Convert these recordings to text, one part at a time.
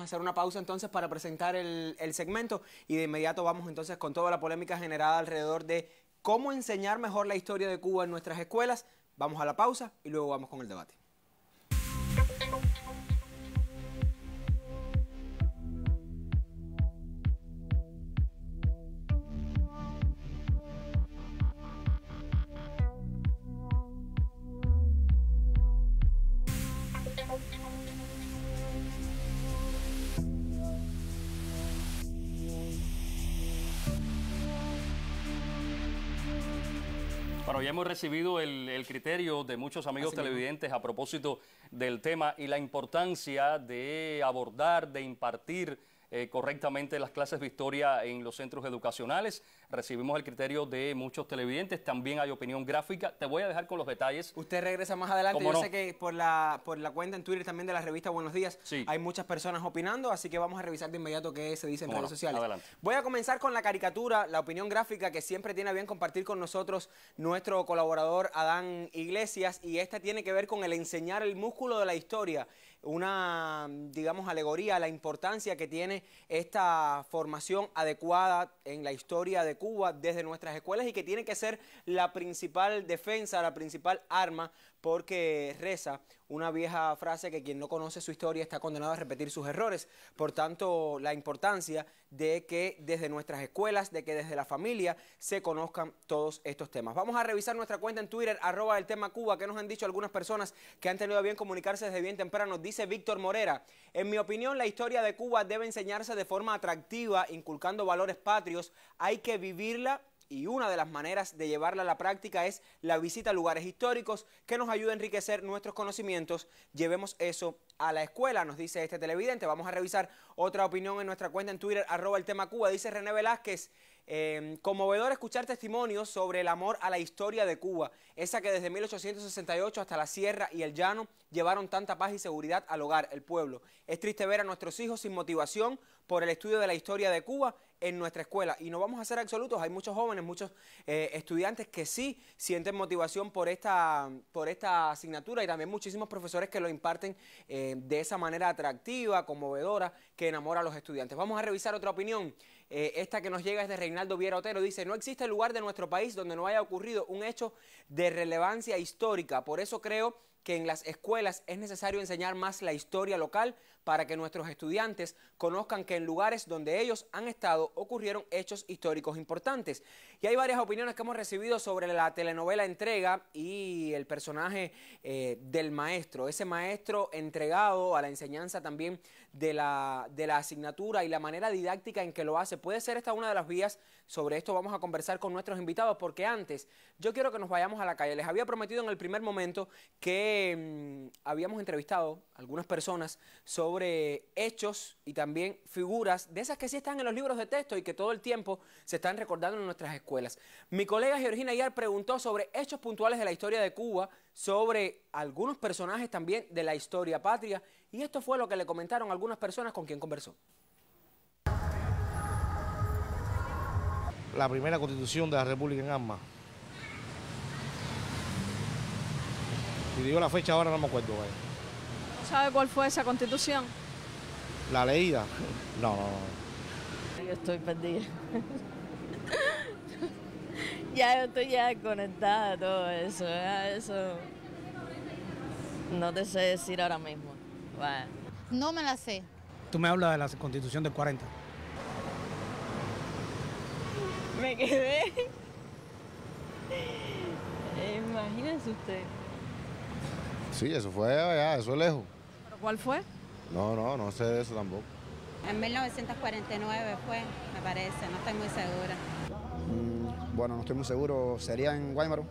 a hacer una pausa entonces para presentar el, el segmento y de inmediato vamos entonces con toda la polémica generada alrededor de cómo enseñar mejor la historia de Cuba en nuestras escuelas. Vamos a la pausa y luego vamos con el debate. Hoy hemos recibido el, criterio de muchos amigos televidentes a propósito del tema y la importancia de abordar, de impartir eh, correctamente las clases de historia en los centros educacionales. Recibimos el criterio de muchos televidentes, también hay opinión gráfica. Te voy a dejar con los detalles. Usted regresa más adelante, yo sé que por la, por la cuenta en Twitter también de la revista Buenos Días hay muchas personas opinando, así que vamos a revisar de inmediato qué se dice en redes sociales. Voy a comenzar con la caricatura, la opinión gráfica que siempre tiene bien compartir con nosotros nuestro colaborador Adán Iglesias y esta tiene que ver con el enseñar el músculo de la historia una, digamos, alegoría a la importancia que tiene esta formación adecuada en la historia de Cuba desde nuestras escuelas y que tiene que ser la principal defensa, la principal arma porque reza una vieja frase que quien no conoce su historia está condenado a repetir sus errores. Por tanto, la importancia de que desde nuestras escuelas, de que desde la familia se conozcan todos estos temas. Vamos a revisar nuestra cuenta en Twitter, arroba el tema Cuba, que nos han dicho algunas personas que han tenido bien comunicarse desde bien temprano. Dice Víctor Morera, en mi opinión la historia de Cuba debe enseñarse de forma atractiva, inculcando valores patrios. Hay que vivirla y una de las maneras de llevarla a la práctica es la visita a lugares históricos que nos ayuda a enriquecer nuestros conocimientos. Llevemos eso a la escuela, nos dice este televidente. Vamos a revisar otra opinión en nuestra cuenta en Twitter, arroba el tema Cuba. Dice René Velázquez, em, conmovedor escuchar testimonios sobre el amor a la historia de Cuba, esa que desde 1868 hasta la sierra y el llano llevaron tanta paz y seguridad al hogar, el pueblo. Es triste ver a nuestros hijos sin motivación por el estudio de la historia de Cuba en nuestra escuela. Y no vamos a ser absolutos, hay muchos jóvenes, muchos eh, estudiantes que sí sienten motivación por esta, por esta asignatura y también muchísimos profesores que lo imparten eh, de esa manera atractiva, conmovedora, que enamora a los estudiantes. Vamos a revisar otra opinión. Eh, esta que nos llega es de Reinaldo Viera Otero. Dice, no existe lugar de nuestro país donde no haya ocurrido un hecho de relevancia histórica. Por eso creo que en las escuelas es necesario enseñar más la historia local para que nuestros estudiantes conozcan que en lugares donde ellos han estado ocurrieron hechos históricos importantes. Y hay varias opiniones que hemos recibido sobre la telenovela Entrega y el personaje eh, del maestro, ese maestro entregado a la enseñanza también de la, de la asignatura y la manera didáctica en que lo hace. Puede ser esta una de las vías. Sobre esto vamos a conversar con nuestros invitados, porque antes yo quiero que nos vayamos a la calle. Les había prometido en el primer momento que mm, habíamos entrevistado algunas personas sobre hechos y también figuras de esas que sí están en los libros de texto y que todo el tiempo se están recordando en nuestras escuelas. Mi colega Georgina Aguiar preguntó sobre hechos puntuales de la historia de Cuba, sobre algunos personajes también de la historia patria y esto fue lo que le comentaron algunas personas con quien conversó. La primera constitución de la República en armas. Si digo la fecha ahora no me acuerdo. güey. ¿No sabe cuál fue esa constitución? ¿La leída? No, no, no. Yo estoy perdida. ya estoy ya conectada a todo eso. eso no te sé decir ahora mismo. No me la sé. Tú me hablas de la constitución del 40. Me quedé. Imagínense usted. Sí, eso fue allá, eso es lejos. ¿Pero cuál fue? No, no, no sé de eso tampoco. En 1949 fue, me parece, no estoy muy segura. Mm, bueno, no estoy muy seguro, sería en Guaymaro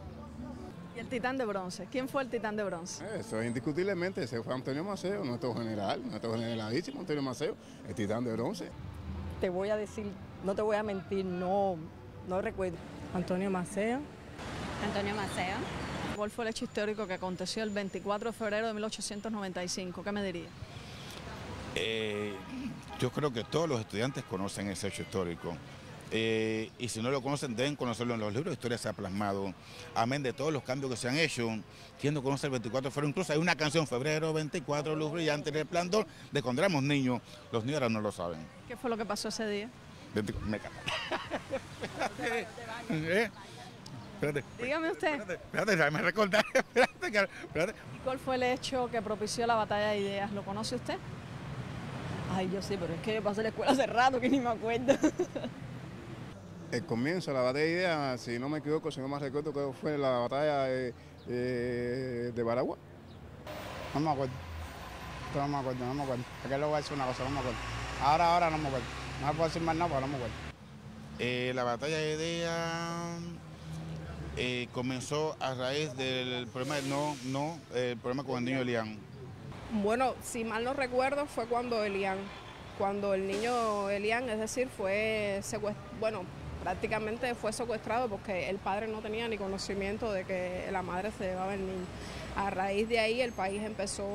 el titán de bronce? ¿Quién fue el titán de bronce? Eso, es indiscutiblemente, ese fue Antonio Maceo, nuestro general, nuestro generalísimo Antonio Maceo, el titán de bronce. Te voy a decir, no te voy a mentir, no, no recuerdo. Antonio Maceo. Antonio Maceo. ¿Cuál fue el hecho histórico que aconteció el 24 de febrero de 1895? ¿Qué me dirías? Eh, yo creo que todos los estudiantes conocen ese hecho histórico. Eh, y si no lo conocen, deben conocerlo en los libros de historia se ha plasmado. Amén de todos los cambios que se han hecho. ¿Quién no conoce el 24 de Incluso hay una canción, Febrero 24, Luz Brillante, Resplandor, de cuando éramos niños. Los niños ahora no lo saben. ¿Qué fue lo que pasó ese día? Me eh, Espérate, Dígame usted. Espérate, espérate, déjame recordar. ¿Y cuál fue el hecho que propició la batalla de ideas? ¿Lo conoce usted? Ay, yo sí, pero es que yo pasé la escuela cerrado... rato que ni me acuerdo. El comienzo, la batalla de ideas, si no me equivoco, si no me recuerdo, que fue la batalla de, de, Baragua. No me acuerdo. No me acuerdo, no me acuerdo. Aquí le voy a decir una cosa, no me acuerdo. Ahora, ahora no me acuerdo. No me puedo decir más nada, pero no me acuerdo. Eh, la batalla de ideas eh, comenzó a raíz del problema no, no, el problema con el niño Elian. Bueno, si mal no recuerdo, fue cuando Elian, cuando el niño Elian, es decir, fue secuestrado, bueno, Prácticamente fue secuestrado porque el padre no tenía ni conocimiento de que la madre se llevaba el niño. A raíz de ahí el país empezó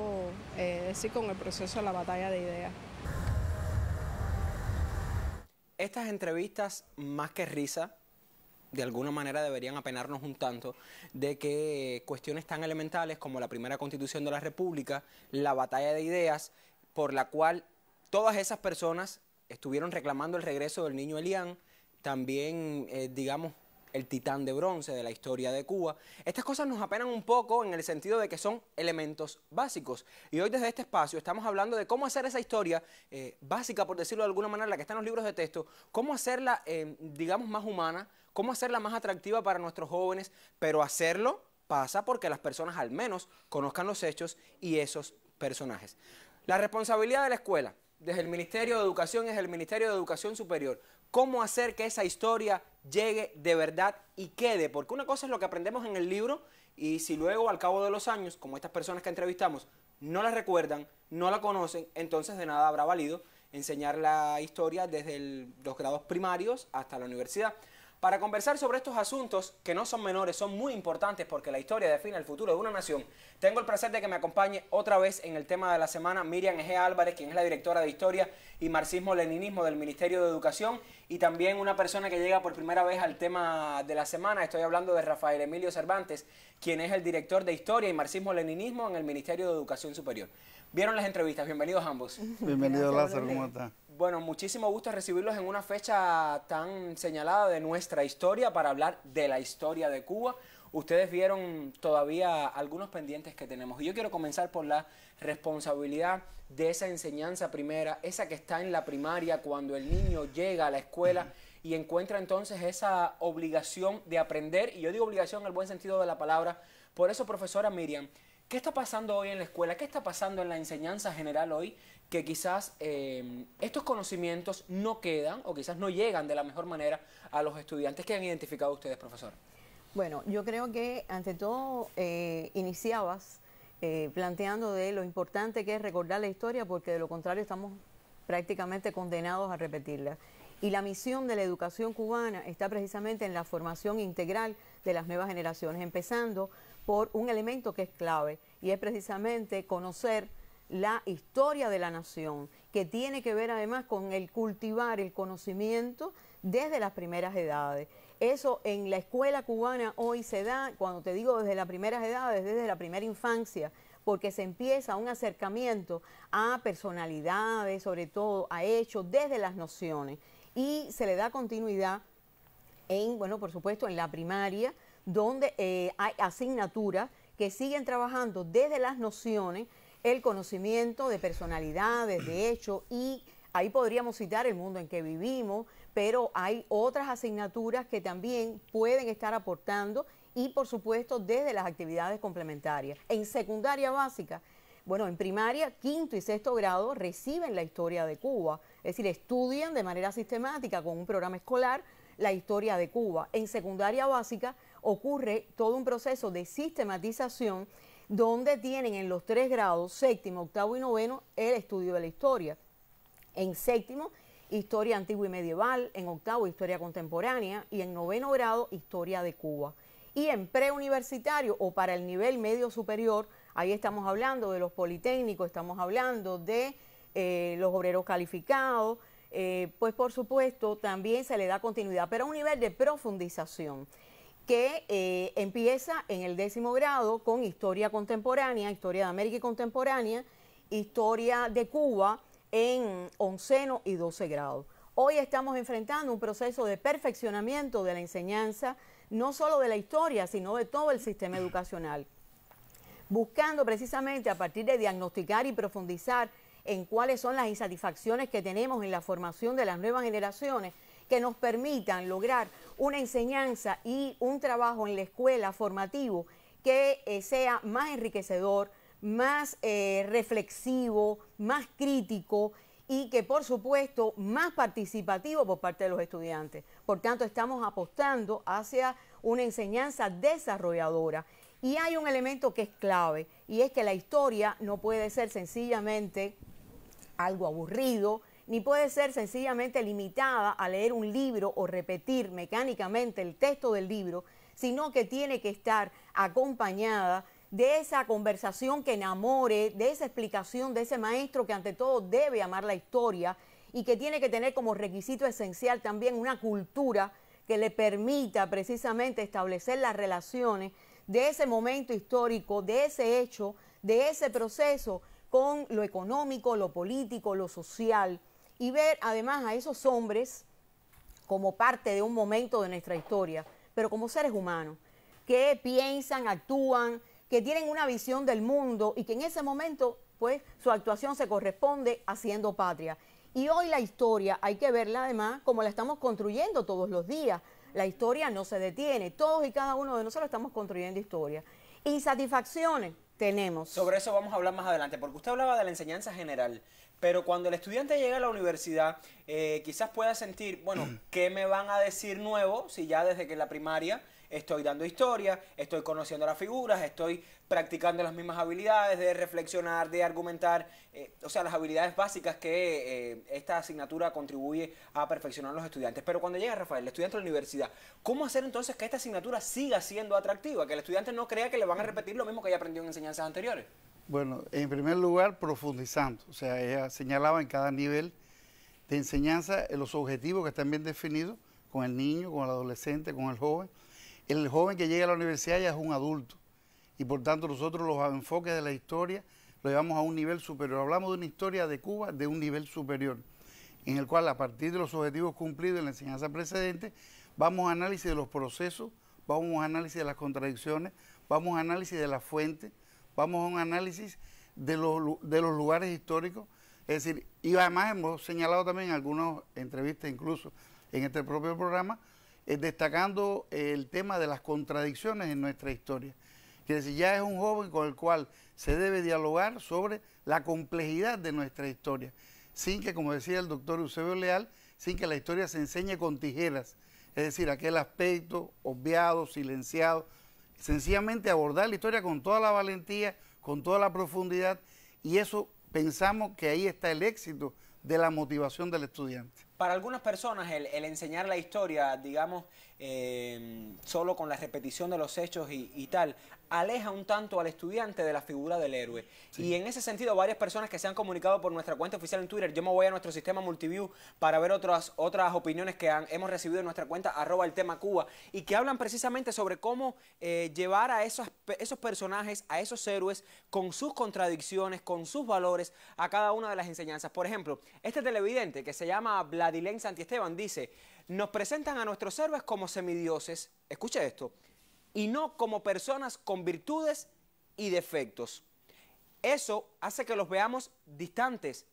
eh, con el proceso de la batalla de ideas. Estas entrevistas, más que risa, de alguna manera deberían apenarnos un tanto de que cuestiones tan elementales como la primera constitución de la República, la batalla de ideas, por la cual todas esas personas estuvieron reclamando el regreso del niño Elián también, eh, digamos, el titán de bronce de la historia de Cuba. Estas cosas nos apenan un poco en el sentido de que son elementos básicos. Y hoy desde este espacio estamos hablando de cómo hacer esa historia eh, básica, por decirlo de alguna manera, la que está en los libros de texto, cómo hacerla, eh, digamos, más humana, cómo hacerla más atractiva para nuestros jóvenes, pero hacerlo pasa porque las personas al menos conozcan los hechos y esos personajes. La responsabilidad de la escuela desde el Ministerio de Educación es el Ministerio de Educación Superior, cómo hacer que esa historia llegue de verdad y quede. Porque una cosa es lo que aprendemos en el libro y si luego al cabo de los años, como estas personas que entrevistamos, no la recuerdan, no la conocen, entonces de nada habrá valido enseñar la historia desde los grados primarios hasta la universidad. Para conversar sobre estos asuntos, que no son menores, son muy importantes porque la historia define el futuro de una nación, tengo el placer de que me acompañe otra vez en el tema de la semana Miriam g Álvarez, quien es la directora de Historia y Marxismo-Leninismo del Ministerio de Educación, y también una persona que llega por primera vez al tema de la semana. Estoy hablando de Rafael Emilio Cervantes, quien es el director de Historia y Marxismo-Leninismo en el Ministerio de Educación Superior. Vieron las entrevistas, bienvenidos ambos. Bienvenido Lázaro, ¿cómo está? Bueno, muchísimo gusto recibirlos en una fecha tan señalada de nuestra historia para hablar de la historia de Cuba. Ustedes vieron todavía algunos pendientes que tenemos. Y yo quiero comenzar por la responsabilidad de esa enseñanza primera, esa que está en la primaria cuando el niño llega a la escuela y encuentra entonces esa obligación de aprender. Y yo digo obligación en el buen sentido de la palabra. Por eso, profesora Miriam, ¿Qué está pasando hoy en la escuela? ¿Qué está pasando en la enseñanza general hoy que quizás em, estos conocimientos no quedan o quizás no llegan de la mejor manera a los estudiantes que han identificado ustedes, profesor? Bueno, yo creo que ante todo eh, iniciabas eh, planteando de lo importante que es recordar la historia porque de lo contrario estamos prácticamente condenados a repetirla. Y la misión de la educación cubana está precisamente en la formación integral de las nuevas generaciones, empezando por un elemento que es clave y es precisamente conocer la historia de la nación, que tiene que ver además con el cultivar el conocimiento desde las primeras edades. Eso en la escuela cubana hoy se da, cuando te digo desde las primeras edades, desde la primera infancia, porque se empieza un acercamiento a personalidades, sobre todo a hechos, desde las nociones. Y se le da continuidad en, bueno, por supuesto, en la primaria, donde eh, hay asignaturas que siguen trabajando desde las nociones el conocimiento de personalidades, de mm. hecho, y ahí podríamos citar el mundo en que vivimos, pero hay otras asignaturas que también pueden estar aportando y, por supuesto, desde las actividades complementarias. En secundaria básica, bueno, en primaria, quinto y sexto grado reciben la historia de Cuba, es decir, estudian de manera sistemática con un programa escolar la historia de Cuba. En secundaria básica ocurre todo un proceso de sistematización donde tienen en los tres grados, séptimo, octavo y noveno, el estudio de la historia. En séptimo, historia antigua y medieval, en octavo, historia contemporánea y en noveno grado, historia de Cuba. Y en preuniversitario o para el nivel medio superior, ahí estamos hablando de los politécnicos, estamos hablando de eh, los obreros calificados, eh, pues por supuesto también se le da continuidad, pero a un nivel de profundización que eh, empieza en el décimo grado con historia contemporánea, historia de América contemporánea, historia de Cuba en onceno y doce grados. Hoy estamos enfrentando un proceso de perfeccionamiento de la enseñanza, no solo de la historia, sino de todo el sistema educacional, buscando precisamente a partir de diagnosticar y profundizar en cuáles son las insatisfacciones que tenemos en la formación de las nuevas generaciones que nos permitan lograr una enseñanza y un trabajo en la escuela formativo que eh, sea más enriquecedor, más eh, reflexivo, más crítico y que por supuesto más participativo por parte de los estudiantes. Por tanto, estamos apostando hacia una enseñanza desarrolladora. Y hay un elemento que es clave y es que la historia no puede ser sencillamente algo aburrido, ni puede ser sencillamente limitada a leer un libro o repetir mecánicamente el texto del libro, sino que tiene que estar acompañada de esa conversación que enamore, de esa explicación de ese maestro que ante todo debe amar la historia y que tiene que tener como requisito esencial también una cultura que le permita precisamente establecer las relaciones de ese momento histórico, de ese hecho, de ese proceso con lo económico, lo político, lo social y ver además a esos hombres como parte de un momento de nuestra historia, pero como seres humanos, que piensan, actúan, que tienen una visión del mundo y que en ese momento, pues, su actuación se corresponde haciendo patria. Y hoy la historia hay que verla además como la estamos construyendo todos los días. La historia no se detiene, todos y cada uno de nosotros estamos construyendo historia. Insatisfacciones tenemos. Sobre eso vamos a hablar más adelante, porque usted hablaba de la enseñanza general pero cuando el estudiante llega a la universidad, eh, quizás pueda sentir, bueno, ¿qué me van a decir nuevo si ya desde que la primaria estoy dando historia, estoy conociendo las figuras, estoy practicando las mismas habilidades de reflexionar, de argumentar, eh, o sea, las habilidades básicas que eh, esta asignatura contribuye a perfeccionar a los estudiantes. Pero cuando llega Rafael, el estudiante a la universidad, ¿cómo hacer entonces que esta asignatura siga siendo atractiva, que el estudiante no crea que le van a repetir lo mismo que ya aprendió en enseñanzas anteriores? Bueno, en primer lugar, profundizando. O sea, ella señalaba en cada nivel de enseñanza eh, los objetivos que están bien definidos con el niño, con el adolescente, con el joven. El joven que llega a la universidad ya es un adulto. Y por tanto nosotros los enfoques de la historia lo llevamos a un nivel superior. Hablamos de una historia de Cuba de un nivel superior, en el cual a partir de los objetivos cumplidos en la enseñanza precedente, vamos a análisis de los procesos, vamos a análisis de las contradicciones, vamos a análisis de la fuente, vamos a un análisis de los, de los lugares históricos. Es decir, y además hemos señalado también en algunas entrevistas, incluso en este propio programa, eh, destacando el tema de las contradicciones en nuestra historia. que decir, ya es un joven con el cual se debe dialogar sobre la complejidad de nuestra historia, sin que, como decía el doctor Eusebio Leal, sin que la historia se enseñe con tijeras. Es decir, aquel aspecto obviado, silenciado, sencillamente abordar la historia con toda la valentía, con toda la profundidad, y eso pensamos que ahí está el éxito de la motivación del estudiante. Para algunas personas el, enseñar la historia, digamos, eh, solo con la repetición de los hechos y, tal, aleja un tanto al estudiante de la figura del héroe. Y en ese sentido, varias personas que se han comunicado por nuestra cuenta oficial en Twitter, yo me voy a nuestro sistema Multiview para ver otras, otras opiniones que hemos recibido en nuestra cuenta, arroba el tema Cuba, y que hablan precisamente sobre cómo eh, llevar a esos, personajes, a esos héroes, con sus contradicciones, con sus valores, a cada una de las enseñanzas. Por ejemplo, este televidente que se llama Vladilén Esteban dice, nos presentan a nuestros héroes como semidioses, escuche esto, y no como personas con virtudes y defectos. Eso hace que los veamos distantes,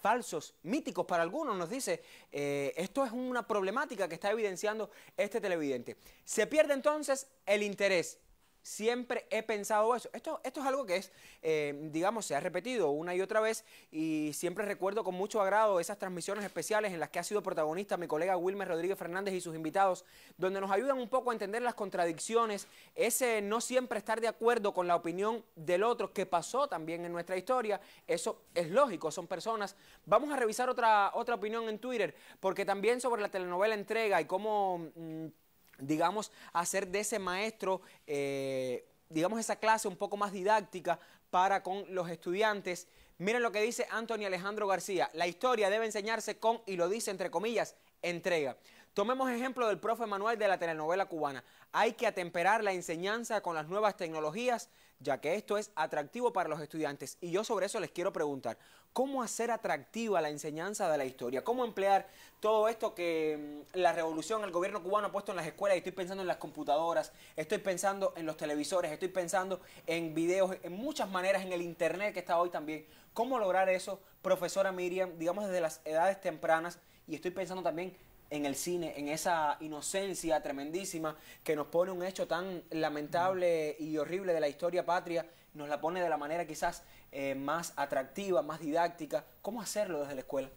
falsos, míticos para algunos, nos dice, eh, esto es una problemática que está evidenciando este televidente. Se pierde entonces el interés Siempre he pensado eso. Esto, esto es algo que es, eh, digamos, se ha repetido una y otra vez y siempre recuerdo con mucho agrado esas transmisiones especiales en las que ha sido protagonista mi colega Wilmer Rodríguez Fernández y sus invitados, donde nos ayudan un poco a entender las contradicciones, ese no siempre estar de acuerdo con la opinión del otro que pasó también en nuestra historia. Eso es lógico, son personas. Vamos a revisar otra, otra opinión en Twitter, porque también sobre la telenovela entrega y cómo... Mm, digamos, hacer de ese maestro, eh, digamos, esa clase un poco más didáctica para con los estudiantes. Miren lo que dice Antonio Alejandro García. La historia debe enseñarse con, y lo dice entre comillas, entrega. Tomemos ejemplo del profe Manuel de la telenovela cubana. Hay que atemperar la enseñanza con las nuevas tecnologías ya que esto es atractivo para los estudiantes. Y yo sobre eso les quiero preguntar, ¿cómo hacer atractiva la enseñanza de la historia? ¿Cómo emplear todo esto que mm, la revolución, el gobierno cubano ha puesto en las escuelas? Y Estoy pensando en las computadoras, estoy pensando en los televisores, estoy pensando en videos, en muchas maneras, en el Internet que está hoy también. ¿Cómo lograr eso, profesora Miriam, digamos desde las edades tempranas? Y estoy pensando también en el cine, en esa inocencia tremendísima que nos pone un hecho tan lamentable y horrible de la historia patria, nos la pone de la manera quizás eh, más atractiva, más didáctica. ¿Cómo hacerlo desde la escuela?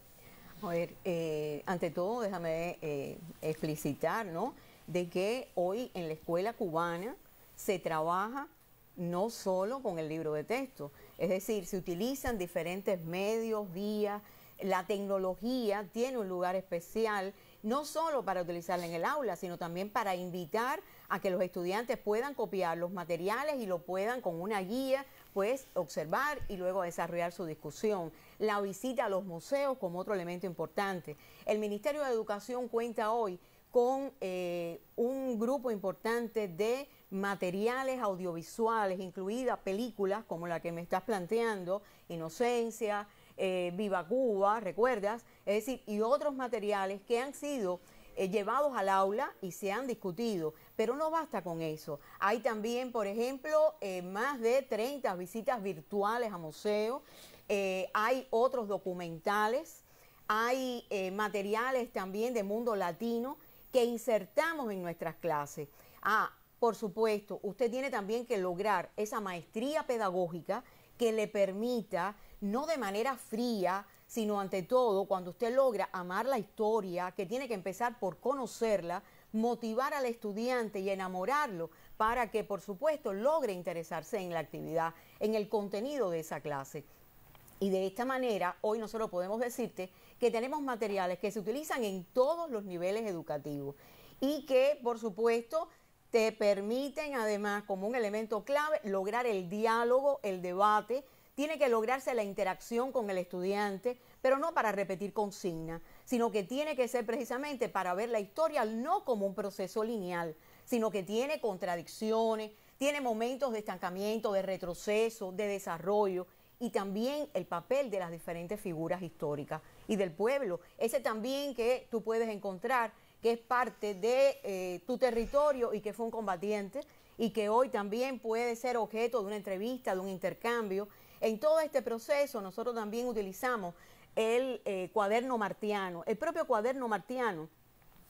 A ver, eh, ante todo déjame eh, explicitar, ¿no? De que hoy en la escuela cubana se trabaja no solo con el libro de texto, es decir, se utilizan diferentes medios, vías, la tecnología tiene un lugar especial no solo para utilizarla en el aula, sino también para invitar a que los estudiantes puedan copiar los materiales y lo puedan con una guía, pues observar y luego desarrollar su discusión. La visita a los museos como otro elemento importante. El Ministerio de Educación cuenta hoy con eh, un grupo importante de materiales audiovisuales, incluidas películas como la que me estás planteando, Inocencia, eh, Viva Cuba, ¿recuerdas? Es decir, y otros materiales que han sido eh, llevados al aula y se han discutido. Pero no basta con eso. Hay también, por ejemplo, eh, más de 30 visitas virtuales a museos. hay otros documentales. Hay materiales también de mundo latino que insertamos en nuestras clases. Ah, por supuesto, usted tiene también que lograr esa maestría pedagógica que le permita no de manera fría, sino ante todo cuando usted logra amar la historia, que tiene que empezar por conocerla, motivar al estudiante y enamorarlo para que, por supuesto, logre interesarse en la actividad, en el contenido de esa clase. Y de esta manera, hoy nosotros podemos decirte que tenemos materiales que se utilizan en todos los niveles educativos y que, por supuesto, te permiten además como un elemento clave lograr el diálogo, el debate, tiene que lograrse la interacción con el estudiante, pero no para repetir consigna, sino que tiene que ser precisamente para ver la historia no como un proceso lineal, sino que tiene contradicciones, tiene momentos de estancamiento, de retroceso, de desarrollo y también el papel de las diferentes figuras históricas y del pueblo. Ese también que tú puedes encontrar que es parte de eh, tu territorio y que fue un combatiente y que hoy también puede ser objeto de una entrevista, de un intercambio en todo este proceso nosotros también utilizamos el eh, cuaderno martiano, el propio cuaderno martiano,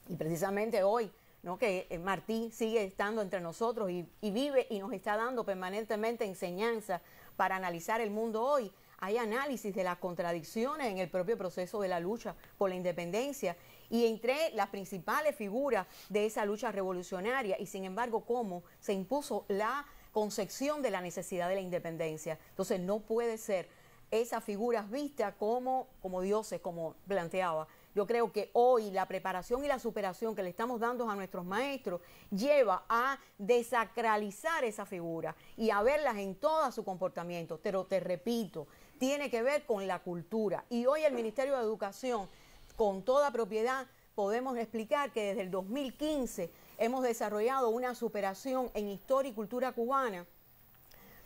y precisamente hoy, ¿no? que Martín eh, Martí sigue estando entre nosotros y, y vive y nos está dando permanentemente enseñanza para analizar el mundo hoy hay análisis de las contradicciones en el propio proceso de la lucha por la independencia y entre las principales figuras de esa lucha revolucionaria y sin embargo cómo se impuso la concepción de la necesidad de la independencia. Entonces no puede ser esas figuras vistas como, como dioses, como planteaba. Yo creo que hoy la preparación y la superación que le estamos dando a nuestros maestros lleva a desacralizar esa figura y a verlas en todo su comportamiento. Pero te repito, tiene que ver con la cultura. Y hoy el Ministerio de Educación, con toda propiedad, podemos explicar que desde el 2015 hemos desarrollado una superación en historia y cultura cubana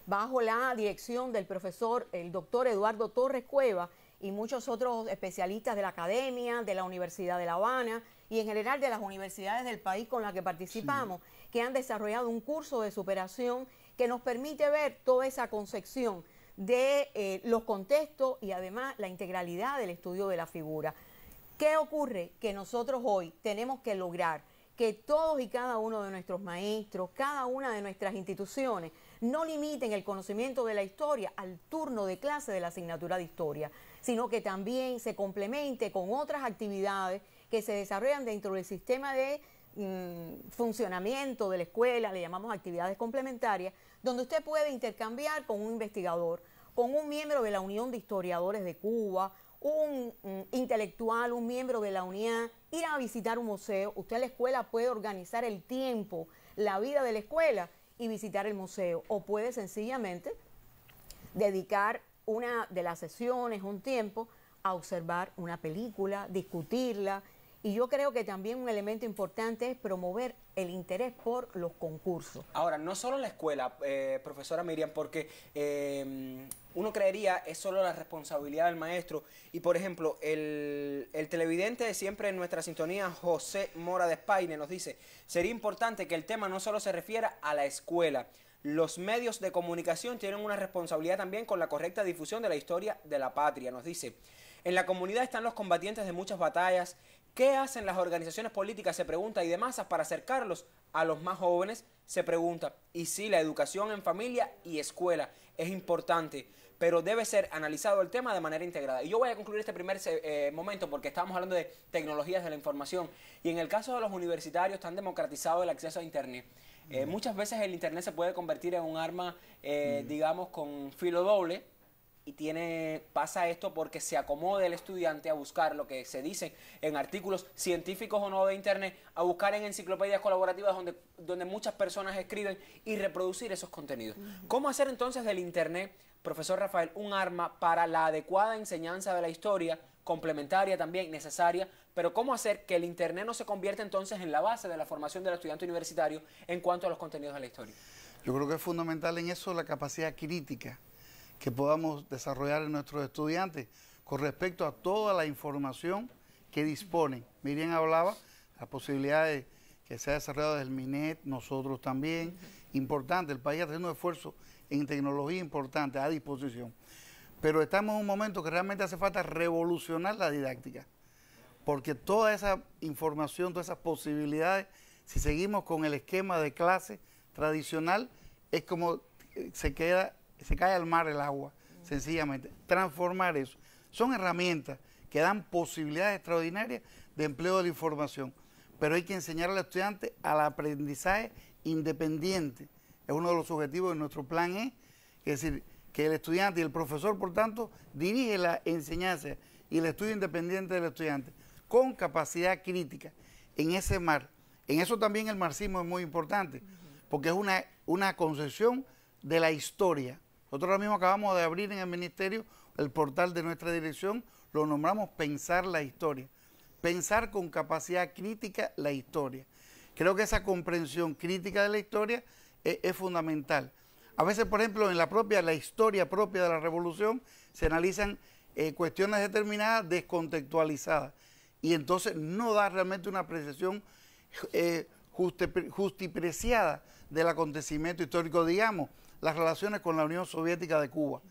bajo la dirección del profesor, el doctor Eduardo Torres Cueva y muchos otros especialistas de la academia, de la Universidad de La Habana y en general de las universidades del país con las que participamos, que han desarrollado un curso de superación que nos permite ver toda esa concepción de eh, los contextos y además la integralidad del estudio de la figura. ¿Qué ocurre? Que nosotros hoy tenemos que lograr que todos y cada uno de nuestros maestros, cada una de nuestras instituciones, no limiten el conocimiento de la historia al turno de clase de la asignatura de historia, sino que también se complemente con otras actividades que se desarrollan dentro del sistema de mm, funcionamiento de la escuela, le llamamos actividades complementarias, donde usted puede intercambiar con un investigador, con un miembro de la Unión de Historiadores de Cuba, un, mm, intelectual, un miembro de la unidad ir a visitar un museo, usted a la escuela puede organizar el tiempo, la vida de la escuela y visitar el museo, o puede sencillamente dedicar una de las sesiones, un tiempo, a observar una película, discutirla, y yo creo que también un elemento importante es promover el interés por los concursos. Ahora, no solo en la escuela, eh, profesora Miriam, porque em, uno creería es solo la responsabilidad del maestro. Y por ejemplo, el, el televidente de siempre en nuestra sintonía, José Mora de España, nos dice, sería importante que el tema no solo se refiera a la escuela. Los medios de comunicación tienen una responsabilidad también con la correcta difusión de la historia de la patria, nos dice. En la comunidad están los combatientes de muchas batallas ¿Qué hacen las organizaciones políticas, se pregunta, y de masas para acercarlos a los más jóvenes? Se pregunta. Y sí, la educación en familia y escuela es importante, pero debe ser analizado el tema de manera integrada. Y yo voy a concluir este primer eh, momento porque estábamos hablando de tecnologías de la información. Y en el caso de los universitarios, tan democratizado el acceso a Internet. Eh, muchas veces el Internet se puede convertir en un arma, eh, digamos, con filo doble y tiene, pasa esto porque se acomode el estudiante a buscar lo que se dice en artículos científicos o no de internet, a buscar en enciclopedias colaborativas donde, donde muchas personas escriben y reproducir esos contenidos. ¿Cómo hacer entonces del internet, profesor Rafael, un arma para la adecuada enseñanza de la historia, complementaria también, necesaria, pero cómo hacer que el internet no se convierta entonces en la base de la formación del estudiante universitario en cuanto a los contenidos de la historia? Yo creo que es fundamental en eso la capacidad crítica que podamos desarrollar en nuestros estudiantes con respecto a toda la información que disponen. Miriam hablaba las posibilidades que se ha desarrollado desde el MINET, nosotros también. Importante, el país está haciendo un esfuerzo en tecnología importante a disposición. Pero estamos en un momento que realmente hace falta revolucionar la didáctica, porque toda esa información, todas esas posibilidades, si seguimos con el esquema de clase tradicional, es como se queda se cae al mar el agua, sencillamente. Transformar eso. Son herramientas que dan posibilidades extraordinarias de empleo de la información. Pero hay que enseñar al estudiante al aprendizaje independiente. Es uno de los objetivos de nuestro plan E, es decir, que el estudiante y el profesor, por tanto, dirige la enseñanza y el estudio independiente del estudiante con capacidad crítica en ese mar. En eso también el marxismo es muy importante, porque es una, una concepción de la historia, nosotros ahora mismo acabamos de abrir en el ministerio el portal de nuestra dirección, lo nombramos Pensar la Historia. Pensar con capacidad crítica la historia. Creo que esa comprensión crítica de la historia es, fundamental. A veces, por ejemplo, en la propia, la historia propia de la revolución, se analizan eh, cuestiones determinadas descontextualizadas. Y entonces no da realmente una apreciación eh, justipreciada del acontecimiento histórico, digamos, las relaciones con la Unión Soviética de Cuba.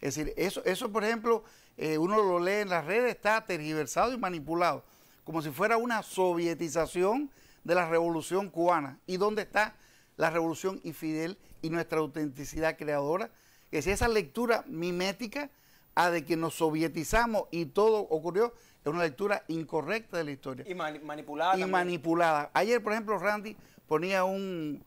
Es decir, eso, eso por ejemplo, eh, uno lo lee en las redes, está tergiversado y manipulado, como si fuera una sovietización de la revolución cubana. ¿Y dónde está la revolución infidel y nuestra autenticidad creadora? Es decir, esa lectura mimética a de que nos sovietizamos y todo ocurrió, es una lectura incorrecta de la historia. Y manipulada. Y manipulada. Ayer, por ejemplo, Randy ponía un,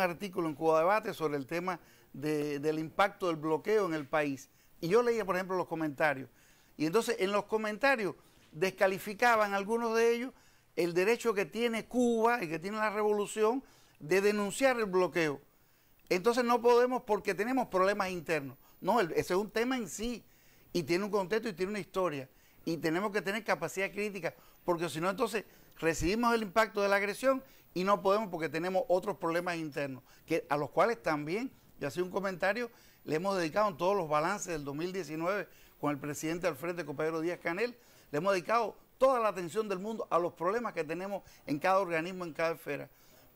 artículo en Cuba Debate sobre el tema del impacto del bloqueo en el país. Y yo leía, por ejemplo, los comentarios. Y entonces en los comentarios descalificaban algunos de ellos el derecho que tiene Cuba y que tiene la revolución de denunciar el bloqueo. Entonces no podemos porque tenemos problemas internos. No, ese es un tema en sí y tiene un contexto y tiene una historia y tenemos que tener capacidad crítica, porque si no, entonces recibimos el impacto de la agresión y no podemos porque tenemos otros problemas internos, que, a los cuales también, ya hace un comentario, le hemos dedicado en todos los balances del 2019 con el presidente al frente, compañero Díaz Canel, le hemos dedicado toda la atención del mundo a los problemas que tenemos en cada organismo, en cada esfera.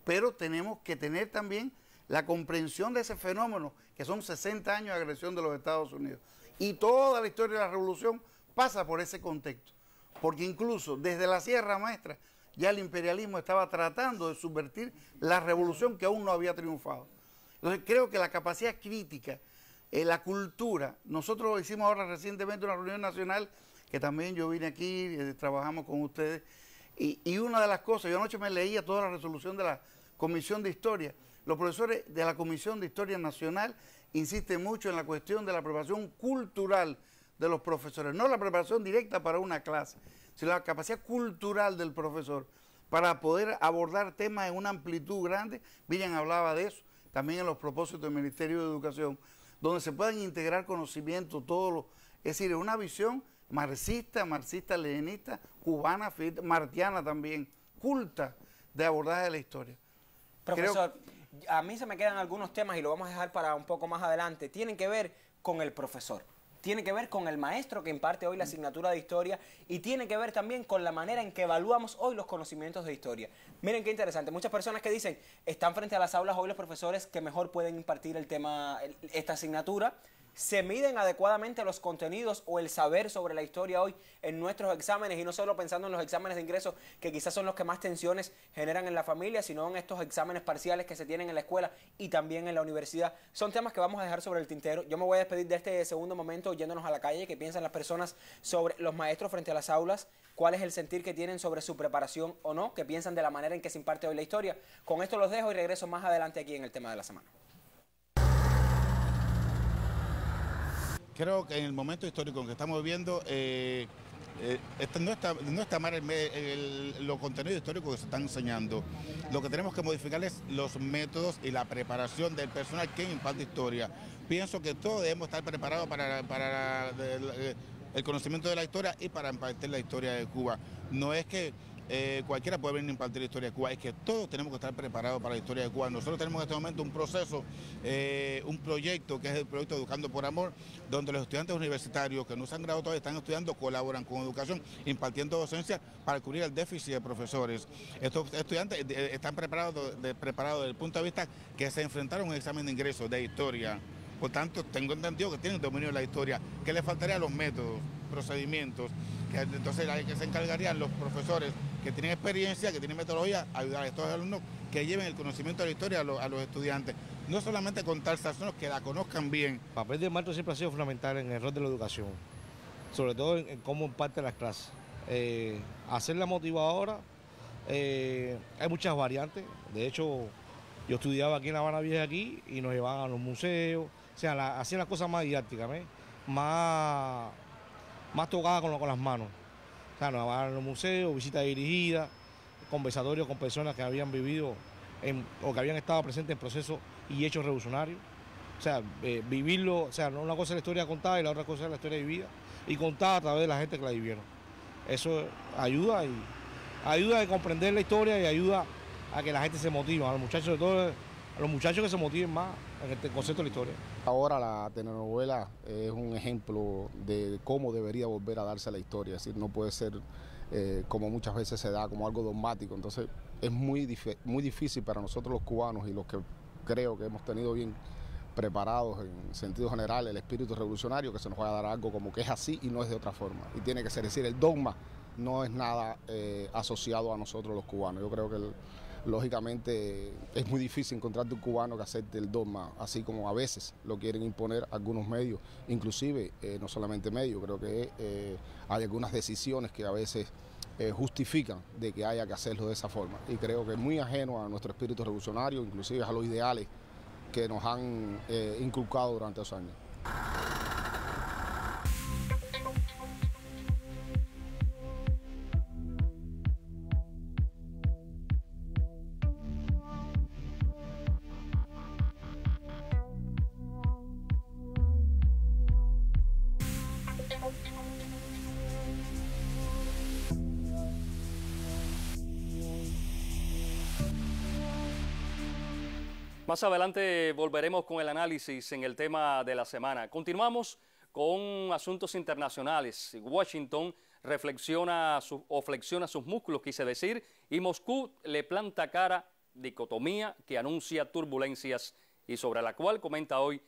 Pero tenemos que tener también la comprensión de ese fenómeno, que son 60 años de agresión de los Estados Unidos. Y toda la historia de la revolución pasa por ese contexto. Porque incluso desde la Sierra Maestra ya el imperialismo estaba tratando de subvertir la revolución que aún no había triunfado. Entonces creo que la capacidad crítica, eh, la cultura, nosotros hicimos ahora recientemente una reunión nacional que también yo vine aquí, y eh, trabajamos con ustedes, y, una de las cosas, yo anoche me leía toda la resolución de la Comisión de Historia, los profesores de la Comisión de Historia Nacional insisten mucho en la cuestión de la aprobación cultural de los profesores, no la preparación directa para una clase, sino la capacidad cultural del profesor para poder abordar temas en una amplitud grande. Villan hablaba de eso, también en los propósitos del Ministerio de Educación, donde se puedan integrar conocimientos todo lo, es decir, una visión marxista, marxista-leninista, cubana, martiana también, culta de abordaje de la historia. Profesor, a mí se me quedan algunos temas y lo vamos a dejar para un poco más adelante. Tienen que ver con el profesor tiene que ver con el maestro que imparte hoy la asignatura de historia y tiene que ver también con la manera en que evaluamos hoy los conocimientos de historia. Miren qué interesante, muchas personas que dicen, están frente a las aulas hoy los profesores que mejor pueden impartir el tema, esta asignatura, se miden adecuadamente los contenidos o el saber sobre la historia hoy en nuestros exámenes y no solo pensando en los exámenes de ingreso que quizás son los que más tensiones generan en la familia, sino en estos exámenes parciales que se tienen en la escuela y también en la universidad. Son temas que vamos a dejar sobre el tintero. Yo me voy a despedir de este segundo momento yéndonos a la calle, que piensan las personas sobre los maestros frente a las aulas, cuál es el sentir que tienen sobre su preparación o no, que piensan de la manera en que se imparte hoy la historia. Con esto los dejo y regreso más adelante aquí en el tema de la semana. creo que en el momento histórico en que estamos viviendo, eh, eh, este no, está, mal el, los contenidos históricos que se están enseñando. Lo que tenemos que modificar es los métodos y la preparación del personal que imparte historia. Pienso que todos debemos estar preparados para, el, eh, el conocimiento de la historia y para impartir la historia de Cuba. No es que eh, cualquiera puede venir a impartir la historia de Cuba, es que todos tenemos que estar preparados para la historia de Cuba. Nosotros tenemos en este momento un proceso, eh, un proyecto que es el proyecto Educando por Amor, donde los estudiantes universitarios que no se han graduado todavía están estudiando, colaboran con educación, impartiendo docencia para cubrir el déficit de profesores. Estos estudiantes eh, están preparados, desde el punto de vista que se enfrentaron a un examen de ingreso de historia. Por tanto, tengo entendido que tienen dominio de la historia. ¿Qué les faltaría a los métodos? procedimientos, que entonces hay que se encargarían los profesores que tienen experiencia, que tienen metodología, ayudar a estos alumnos que lleven el conocimiento de la historia a los, estudiantes. No solamente contar sino que la conozcan bien. El papel de maestro siempre ha sido fundamental en el rol de la educación, sobre todo en, cómo imparte las clases. Eh, hacerla motivadora, eh, hay muchas variantes. De hecho, yo estudiaba aquí en La Habana Vieja aquí y nos llevaban a los museos, o sea, hacían las cosas más didácticas, más más tocada con, las manos. O sea, nos a los museos, visitas dirigidas, conversatorios con personas que habían vivido o que habían estado presentes en procesos y hechos revolucionarios. O sea, eh, vivirlo, o sea, una cosa es la historia contada y la otra cosa es la historia vivida y contada a través de la gente que la vivieron. Eso ayuda y ayuda a comprender la historia y ayuda a que la gente se motive, a los muchachos de todo, a los muchachos que se motiven más en este concepto de la historia. Ahora la telenovela es un ejemplo de cómo debería volver a darse la historia, es decir, no puede ser eh, como muchas veces se da, como algo dogmático. Entonces es muy, muy difícil para nosotros los cubanos y los que creo que hemos tenido bien preparados en sentido general el espíritu revolucionario que se nos vaya a dar algo como que es así y no es de otra forma. Y tiene que ser, decir, el dogma no es nada eh, asociado a nosotros los cubanos. Yo creo que el, lógicamente es muy difícil encontrarte un cubano que acepte el dogma, así como a veces lo quieren imponer algunos medios, inclusive eh, no solamente medios, creo que eh, hay algunas decisiones que a veces eh, justifican de que haya que hacerlo de esa forma. Y creo que es muy ajeno a nuestro espíritu revolucionario, inclusive a los ideales que nos han inculcado durante esos años. más adelante volveremos con el análisis en el tema de la semana. Continuamos con asuntos internacionales. Washington reflexiona o flexiona sus músculos, quise decir, y Moscú le planta cara dicotomía que anuncia turbulencias y sobre la cual comenta hoy